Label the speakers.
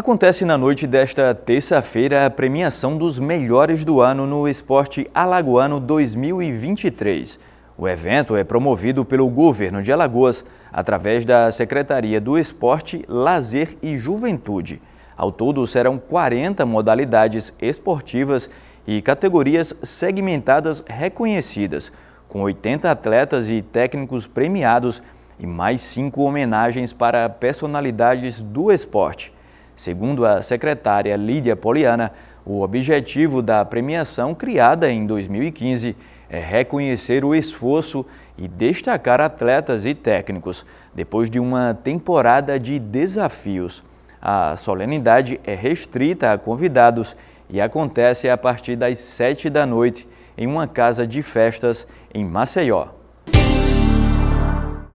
Speaker 1: Acontece na noite desta terça-feira a premiação dos melhores do ano no Esporte Alagoano 2023. O evento é promovido pelo governo de Alagoas através da Secretaria do Esporte, Lazer e Juventude. Ao todo, serão 40 modalidades esportivas e categorias segmentadas reconhecidas, com 80 atletas e técnicos premiados e mais cinco homenagens para personalidades do esporte. Segundo a secretária Lídia Poliana, o objetivo da premiação criada em 2015 é reconhecer o esforço e destacar atletas e técnicos depois de uma temporada de desafios. A solenidade é restrita a convidados e acontece a partir das 7 da noite em uma casa de festas em Maceió.